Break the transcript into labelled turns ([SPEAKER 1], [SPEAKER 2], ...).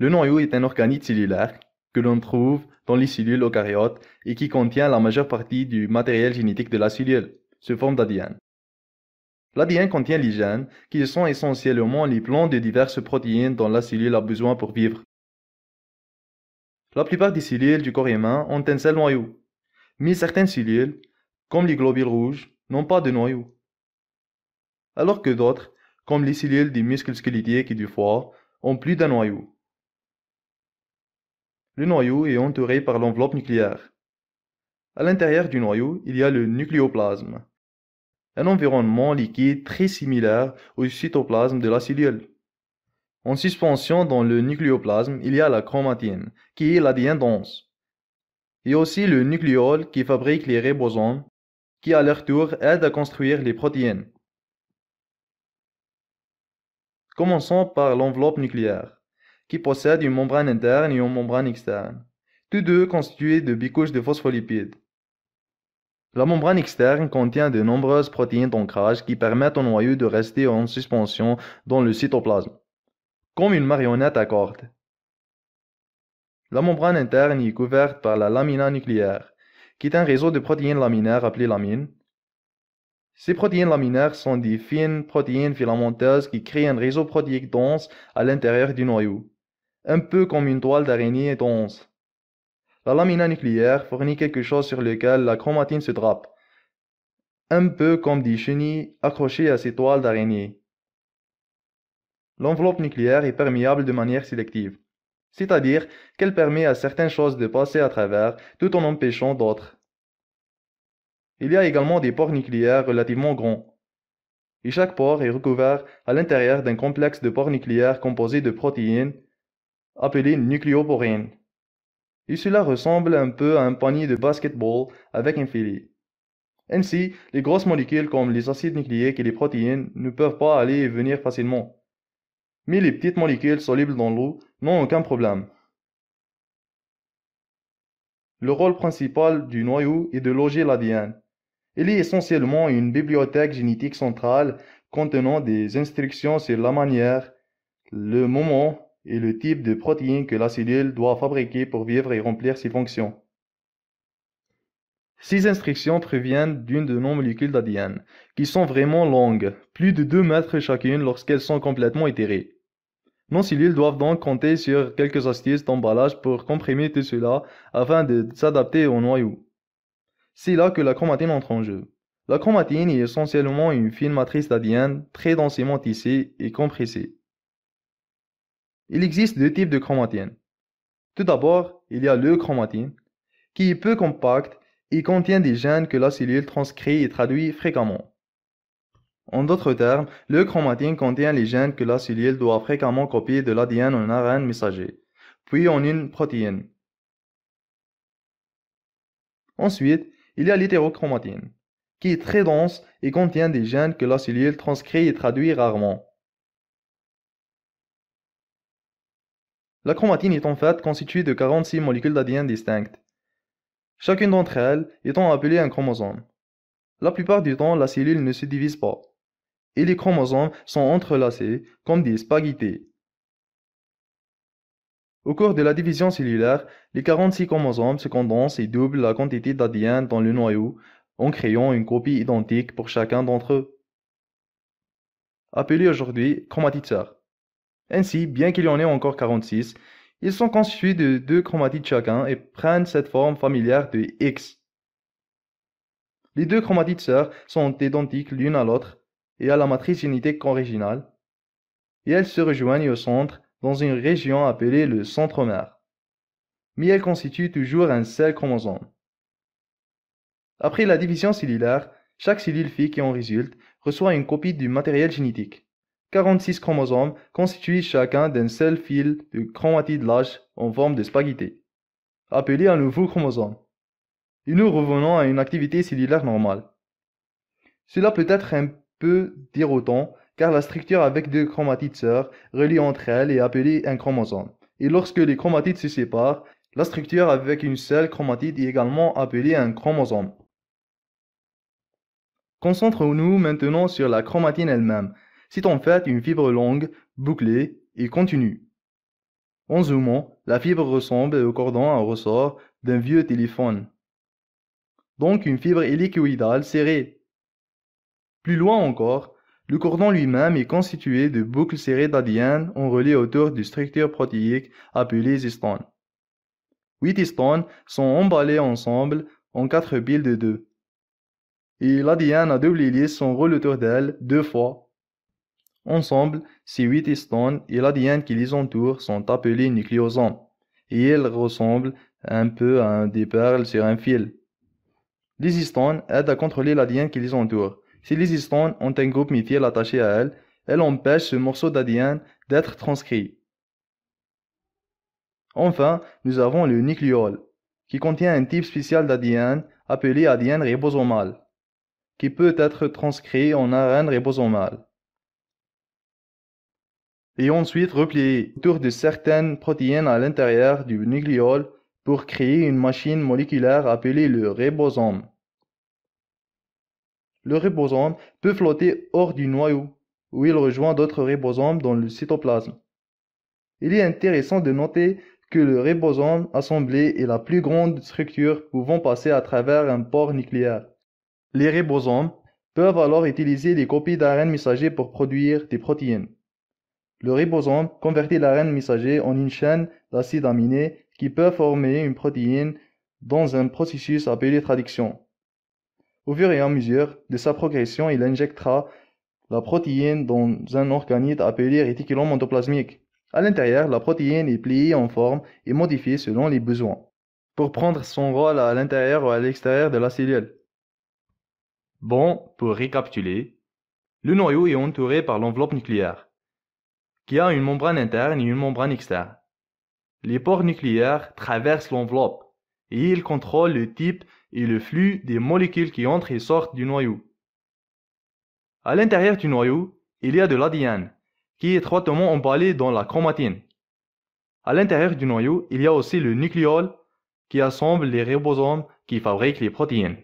[SPEAKER 1] Le noyau est un organite cellulaire que l'on trouve dans les cellules eucaryotes et qui contient la majeure partie du matériel génétique de la cellule, sous forme d'ADN. L'ADN contient les gènes, qui sont essentiellement les plans de diverses protéines dont la cellule a besoin pour vivre. La plupart des cellules du corps humain ont un seul noyau, mais certaines cellules, comme les globules rouges, n'ont pas de noyau. Alors que d'autres, comme les cellules du muscle squelettique et du foie, ont plus d'un noyau. Le noyau est entouré par l'enveloppe nucléaire. À l'intérieur du noyau, il y a le nucléoplasme, un environnement liquide très similaire au cytoplasme de la cellule. En suspension dans le nucléoplasme, il y a la chromatine, qui est l'ADN dense. Il y a aussi le nucléole qui fabrique les ribosomes, qui à leur tour aident à construire les protéines. Commençons par l'enveloppe nucléaire qui possède une membrane interne et une membrane externe, tous deux constitués de bicouches de phospholipides. La membrane externe contient de nombreuses protéines d'ancrage qui permettent au noyau de rester en suspension dans le cytoplasme, comme une marionnette à cordes. La membrane interne est couverte par la lamina nucléaire, qui est un réseau de protéines laminaires appelées lamines. Ces protéines laminaires sont des fines protéines filamenteuses qui créent un réseau protéique dense à l'intérieur du noyau un peu comme une toile d'araignée dense. La lamina nucléaire fournit quelque chose sur lequel la chromatine se drape, un peu comme des chenilles accrochées à ces toiles d'araignée. L'enveloppe nucléaire est perméable de manière sélective, c'est-à-dire qu'elle permet à certaines choses de passer à travers tout en empêchant d'autres. Il y a également des ports nucléaires relativement grands, et chaque port est recouvert à l'intérieur d'un complexe de ports nucléaires composé de protéines, appelé nucléoporine, et cela ressemble un peu à un panier de basketball avec un filet. Ainsi, les grosses molécules comme les acides nucléiques et les protéines ne peuvent pas aller et venir facilement. Mais les petites molécules solubles dans l'eau n'ont aucun problème. Le rôle principal du noyau est de loger l'ADN. Il est essentiellement une bibliothèque génétique centrale contenant des instructions sur la manière, le moment et le type de protéines que la cellule doit fabriquer pour vivre et remplir ses fonctions. Ces instructions proviennent d'une de nos molécules d'ADN, qui sont vraiment longues, plus de 2 mètres chacune lorsqu'elles sont complètement éthérées. Nos cellules doivent donc compter sur quelques astuces d'emballage pour comprimer tout cela afin de s'adapter au noyau. C'est là que la chromatine entre en jeu. La chromatine est essentiellement une fine matrice d'ADN très densément tissée et compressée. Il existe deux types de chromatine. Tout d'abord, il y a le chromatine, qui est peu compacte et contient des gènes que la cellule transcrit et traduit fréquemment. En d'autres termes, le chromatine contient les gènes que la cellule doit fréquemment copier de l'ADN en ARN messager, puis en une protéine. Ensuite, il y a l'hétérochromatine, qui est très dense et contient des gènes que la cellule transcrit et traduit rarement. La chromatine est en fait constituée de 46 molécules d'ADN distinctes, chacune d'entre elles étant appelée un chromosome. La plupart du temps, la cellule ne se divise pas, et les chromosomes sont entrelacés comme des spaghettis. Au cours de la division cellulaire, les 46 chromosomes se condensent et doublent la quantité d'ADN dans le noyau en créant une copie identique pour chacun d'entre eux. appelée aujourd'hui chromatiteur. Ainsi, bien qu'il y en ait encore 46, ils sont constitués de deux chromatides chacun et prennent cette forme familière de X. Les deux chromatides sœurs sont identiques l'une à l'autre et à la matrice génétique originale, et elles se rejoignent au centre dans une région appelée le centre centromère. Mais elles constituent toujours un seul chromosome. Après la division cellulaire, chaque cellule fille qui en résulte reçoit une copie du matériel génétique. 46 chromosomes constituent chacun d'un seul fil de chromatide lâche en forme de spaghettis, appelé un nouveau chromosome. Et nous revenons à une activité cellulaire normale. Cela peut être un peu déroutant car la structure avec deux chromatides sœurs reliées entre elles est appelée un chromosome. Et lorsque les chromatides se séparent, la structure avec une seule chromatide est également appelée un chromosome. Concentrons-nous maintenant sur la chromatine elle-même, c'est en fait une fibre longue, bouclée et continue. En zoomant, la fibre ressemble au cordon à ressort d'un vieux téléphone. Donc une fibre hélicoïdale serrée. Plus loin encore, le cordon lui-même est constitué de boucles serrées d'ADN relais autour de structure protéique appelée histones. Huit histones sont emballées ensemble en quatre piles de deux. Et l'ADN à double hélice s'enroule autour d'elle deux fois Ensemble, ces huit histones et l'ADN qui les entoure sont appelés nucléosomes, et ils ressemblent un peu à des perles sur un fil. Les histones aident à contrôler l'ADN qui les entoure. Si les histones ont un groupe méthyl attaché à elles, elles empêchent ce morceau d'ADN d'être transcrit. Enfin, nous avons le nucléole, qui contient un type spécial d'ADN appelé ADN ribosomal, qui peut être transcrit en ARN ribosomal et ensuite replié autour de certaines protéines à l'intérieur du nucléole pour créer une machine moléculaire appelée le ribosome. Le ribosome peut flotter hors du noyau, où il rejoint d'autres ribosomes dans le cytoplasme. Il est intéressant de noter que le ribosome assemblé est la plus grande structure pouvant passer à travers un port nucléaire. Les ribosomes peuvent alors utiliser des copies d'ARN messager pour produire des protéines. Le ribosome convertit l'arène messager en une chaîne d'acides aminés qui peut former une protéine dans un processus appelé traduction. Au fur et à mesure de sa progression, il injectera la protéine dans un organite appelé réticulum endoplasmique. À l'intérieur, la protéine est pliée en forme et modifiée selon les besoins pour prendre son rôle à l'intérieur ou à l'extérieur de la cellule. Bon, pour récapituler, le noyau est entouré par l'enveloppe nucléaire qui a une membrane interne et une membrane externe. Les pores nucléaires traversent l'enveloppe et ils contrôlent le type et le flux des molécules qui entrent et sortent du noyau. À l'intérieur du noyau, il y a de l'ADN, qui est étroitement emballé dans la chromatine. À l'intérieur du noyau, il y a aussi le nucléole, qui assemble les ribosomes qui fabriquent les protéines.